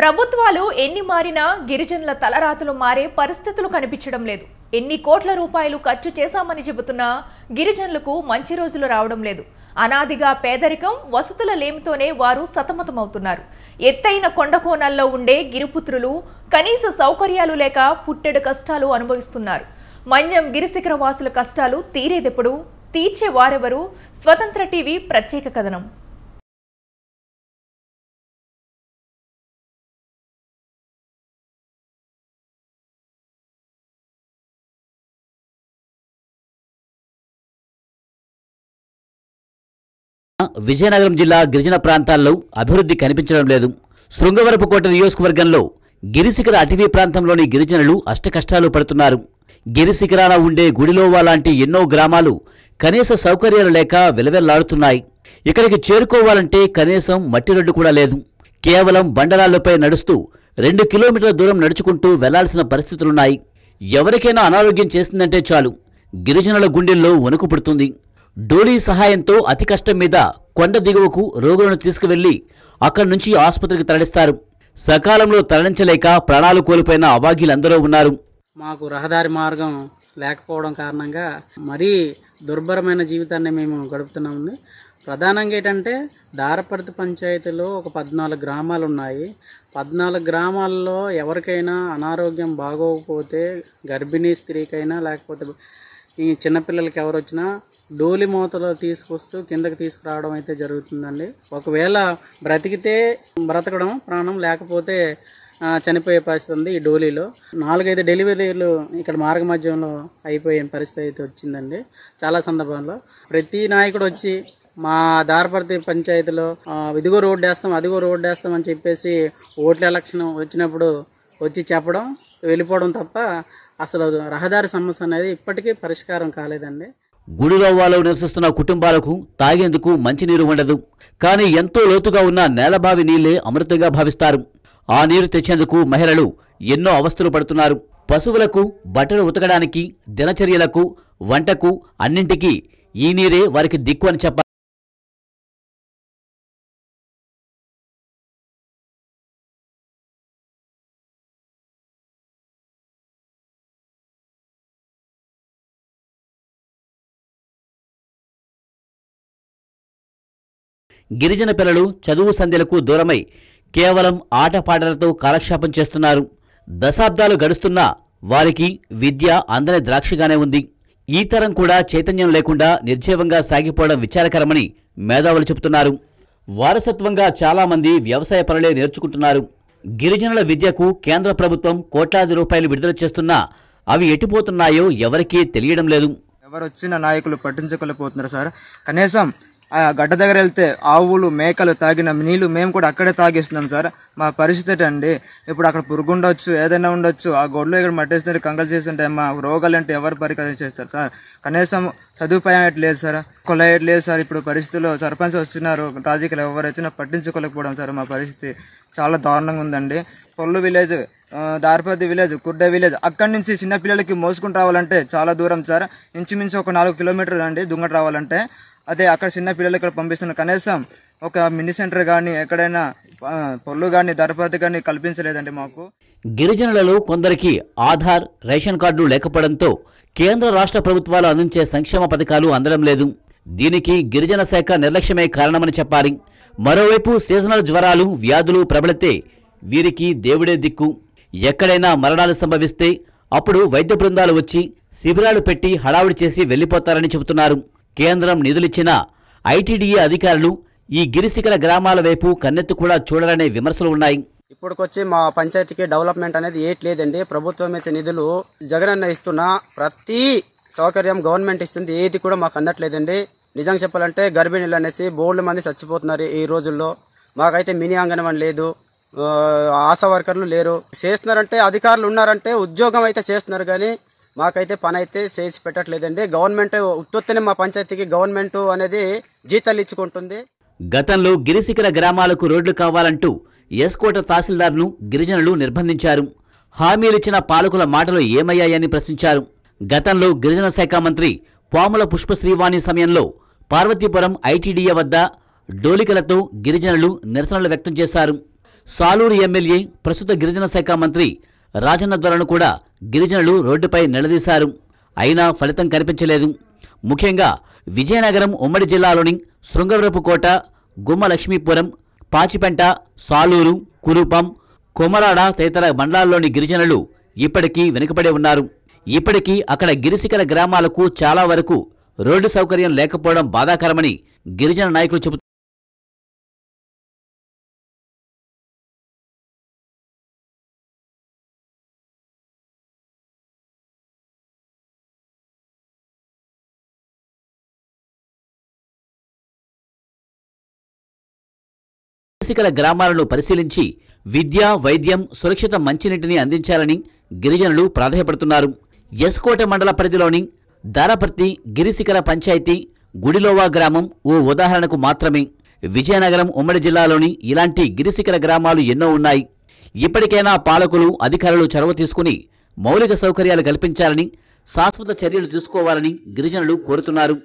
ప్రభుత్వాలు ఎన్ని మారినా గిరిజనుల తలరాతులు మారే పరిస్థితులు కనిపించడం లేదు ఎన్ని కోట్ల రూపాయలు ఖర్చు చేశామని చెబుతున్నా గిరిజనులకు మంచి రోజులు రావడం లేదు అనాదిగా పేదరికం వసతుల లేమితోనే వారు సతమతమవుతున్నారు ఎత్తైన కొండకోణాల్లో ఉండే గిరిపుత్రులు కనీస సౌకర్యాలు లేక పుట్టెడు కష్టాలు అనుభవిస్తున్నారు మన్యం గిరిశిఖర వాసుల కష్టాలు తీరేదెప్పుడు తీర్చే వారెవరు స్వతంత్ర టీవీ ప్రత్యేక కథనం విజయనగరం జిల్లా గిరిజన ప్రాంతాల్లో అభివృద్ధి కనిపించడం లేదు శృంగవరపుకోట నియోజకవర్గంలో గిరిశిఖర అటవీ ప్రాంతంలోని గిరిజనులు అష్టకష్టాలు పడుతున్నారు గిరిశిఖరాన ఉండే గుడిలోవా లాంటి ఎన్నో గ్రామాలు కనీస సౌకర్యాలు లేక విలవెల్లాడుతున్నాయి ఇక్కడికి చేరుకోవాలంటే కనీసం మట్టి రోడ్డు కూడా లేదు కేవలం బండరాళ్లపై నడుస్తూ రెండు కిలోమీటర్ల దూరం నడుచుకుంటూ వెళ్లాల్సిన పరిస్థితులున్నాయి ఎవరికైనా అనారోగ్యం చేసిందంటే చాలు గిరిజనుల గుండెల్లో వణుకు పుడుతుంది డోలీ సహాయంతో అతి కష్టం మీద కొండ దిగువకు రోగులను తీసుకువెళ్లి అక్కడి నుంచి ఆసుపత్రికి తరలిస్తారు సకాలంలో తరలించలేక ప్రాణాలు కోల్పోయిన అభాగ్యులందరూ ఉన్నారు మాకు రహదారి మార్గం లేకపోవడం కారణంగా మరీ దుర్భరమైన జీవితాన్ని మేము గడుపుతున్నాము ప్రధానంగా ఏంటంటే దారపర్తి పంచాయతీలో ఒక పద్నాలుగు గ్రామాలు ఉన్నాయి పద్నాలుగు గ్రామాల్లో ఎవరికైనా అనారోగ్యం బాగోకపోతే గర్భిణీ స్త్రీకైనా లేకపోతే ఈ చిన్నపిల్లలకి ఎవరు వచ్చినా డోలి మూతలో తీసుకొస్తూ కిందకి తీసుకురావడం అయితే జరుగుతుందండి ఒకవేళ బ్రతికితే బ్రతకడం ప్రాణం లేకపోతే చనిపోయే పరిస్థితి ఉంది ఈ డోలీలో నాలుగైదు డెలివరీలు ఇక్కడ మార్గ మధ్యంలో అయిపోయే పరిస్థితి అయితే వచ్చిందండి చాలా సందర్భంలో ప్రతి నాయకుడు వచ్చి మా దారపర్తి పంచాయతీలో ఇదిగో రోడ్డు వేస్తాం అదిగో రోడ్ వేస్తాం అని చెప్పేసి ఓట్ల ఎలక్షన్ వచ్చినప్పుడు వచ్చి చెప్పడం వెళ్ళిపోవడం తప్ప అసలు రహదారి సమస్య అనేది ఇప్పటికీ పరిష్కారం కాలేదండి గుడిలోవాలో నివసిస్తున్న కుటుంబాలకు తాగేందుకు మంచినీరు ఉండదు కానీ ఎంతో లోతుగా ఉన్న నేలబావి నీళ్లే అమృతంగా భావిస్తారు ఆ నీరు తెచ్చేందుకు మహిళలు ఎన్నో అవస్థలు పడుతున్నారు పశువులకు బట్టలు ఉతకడానికి దినచర్యలకు వంటకు అన్నింటికీ ఈ నీరే వారికి దిక్కు అని చెప్పారు గిరిజన పిల్లలు చదువు సంధ్యలకు దూరమై కేవలం ఆటపాటలతో కాలక్షేపం చేస్తున్నారు దశాబ్దాలు గడుస్తున్నా వారికి విద్య అందని ద్రాక్షగానే ఉంది ఈ తరం కూడా చైతన్యం లేకుండా నిర్జీవంగా సాగిపోవడం విచారకరమని మేధావులు చెబుతున్నారు వారసత్వంగా చాలామంది వ్యవసాయ పనులే నేర్చుకుంటున్నారు గిరిజనుల విద్యకు కేంద్ర ప్రభుత్వం కోట్లాది రూపాయలు విడుదల చేస్తున్నా అవి ఎటుపోతున్నాయో ఎవరికీ తెలియడం లేదు ఎవరు వచ్చిన నాయకులు పట్టించుకోలేకపోతున్నారు సార్ కనీసం ఆ గడ్డ దగ్గర వెళ్తే ఆవులు మేకలు తాగిన నీళ్లు మేము కూడా అక్కడే తాగిస్తున్నాం సార్ మా పరిస్థితి అండి ఇప్పుడు అక్కడ పురుగు ఉండొచ్చు ఏదైనా ఉండొచ్చు ఆ గొడ్లు ఇక్కడ మట్టేస్తున్నారు కంగలు చేస్తుంటే మా రోగాలు అంటే ఎవరు పరికరం చేస్తారు సార్ కనీసం సదుపాయం లేదు సార్ కొలయట్ లేదు సార్ ఇప్పుడు పరిస్థితుల్లో సర్పంచ్ వస్తున్నారు రాజకీయాలు ఎవరు వచ్చినా పట్టించుకోలేకపోవడం సార్ మా పరిస్థితి చాలా దారుణంగా ఉందండి Pollu village Daripati village Kurda village అక్కడి నుంచి చిన్నపిల్లలకి మోసుకుని రావాలంటే చాలా దూరం సార్ ఇంచుమించు ఒక నాలుగు కిలోమీటర్లు అండి దుంగట రావాలంటే అదే అక్కడ చిన్న పిల్లలు ఇక్కడ పంపిస్తున్న కనీసం ఒక మినీ సెంటర్ కానీ ఎక్కడైనా పొల్లు కానీ దరపతి కానీ కల్పించలేదండి మాకు గిరిజనులలో కొందరికి ఆధార్ రేషన్ కార్డులు లేకపోవడంతో కేంద్ర రాష్ట్ర ప్రభుత్వాలు అందించే సంక్షేమ పథకాలు అందడం లేదు దీనికి గిరిజన శాఖ నిర్లక్ష్యమే కారణమని చెప్పాలి మరోవైపు సీజనల్ జ్వరాలు వ్యాధులు ప్రబలితే వీరికి దేవుడే దిక్కు ఎక్కడైనా మరణాలు సంభవిస్తే అప్పుడు వైద్య బృందాలు వచ్చి శిబిరాలు పెట్టి హడావుడి చేసి వెళ్ళిపోతారని చెబుతున్నారు కేంద్రం నిధులిచ్చిన ఐటీడీఏ అధికారులు ఈ గిరిశిఖర గ్రామాల వైపు కన్నెత్తు కూడా చూడాలనే విమర్శలు ఉన్నాయి ఇప్పటికొచ్చి మా పంచాయతీకి డెవలప్మెంట్ అనేది ఏట్ లేదండి ప్రభుత్వం ఇచ్చే నిధులు జగనన్న ఇస్తున్న ప్రతి సౌకర్యం గవర్నమెంట్ ఇస్తుంది ఏది కూడా మాకు అందట్లేదండి నిజం చెప్పాలంటే గర్భిణీలు అనేసి బోర్డు మంది చచ్చిపోతున్నారు ఈ రోజుల్లో మాకైతే మినీ అంగన్వాడీ లేదు ఆశా వర్కర్లు లేరు చేస్తున్నారంటే అధికారులు ఉన్నారంటే ఉద్యోగం అయితే చేస్తున్నారు కానీ మాకైతే పని అయితే చేసి పెట్టట్లేదండి గవర్నమెంట్ ఉత్పత్తిని మా పంచాయతీకి గవర్నమెంట్ అనేది జీతాలు ఇచ్చుకుంటుంది గతంలో గిరిసికల గ్రామాలకు రోడ్లు కావాలంటూ ఎస్కోట తహసీల్దార్ను గిరిజనులు నిర్బంధించారు హామీలిచ్చిన పాలకుల మాటలు ఏమయ్యాయని ప్రశ్నించారు గతంలో గిరిజన శాఖ మంత్రి పాముల పుష్పశ్రీవాణి సమయంలో పార్వతీపురం ఐటీడీఏ వద్ద డోలికలతో గిరిజనులు నిరసనలు వ్యక్తం చేశారు సాలూరు ఎమ్మెల్యే ప్రస్తుత గిరిజన శాఖ మంత్రి రాజన్న ధరను కూడా గిరిజనులు రోడ్డుపై నిలదీశారు అయినా ఫలితం కనిపించలేదు ముఖ్యంగా విజయనగరం ఉమ్మడి జిల్లాలోని శృంగవరపుకోట గుమ్మలక్ష్మీపురం పాచిపెంట సాలూరు కురుపం కొమరాడ తదితర మండలాల్లోని గిరిజనులు ఇప్పటికీ వెనుకబడి ఉన్నారు ఇప్పటికీ అక్కడ గిరిశిఖర గ్రామాలకు చాలా వరకు రోడ్డు సౌకర్యం లేకపోవడం బాధాకరమని గిరిజన నాయకులు చెబుతున్నారు ఉపశిఖర గ్రామాలను పరిశీలించి విద్య వైద్యం సురక్షిత మంచినీటిని అందించాలని గిరిజనులు ప్రాధాయపడుతున్నారు ఎస్కోట మండల పరిధిలోని దారపర్తి గిరిశిఖర పంచాయతీ గుడిలోవా గ్రామం ఓ ఉదాహరణకు మాత్రమే విజయనగరం ఉమ్మడి జిల్లాలోని ఇలాంటి గిరిశిఖర గ్రామాలు ఎన్నో ఉన్నాయి ఇప్పటికైనా పాలకులు అధికారులు చొరవ తీసుకుని మౌలిక సౌకర్యాలు కల్పించాలని శాశ్వత చర్యలు తీసుకోవాలని గిరిజనులు కోరుతున్నారు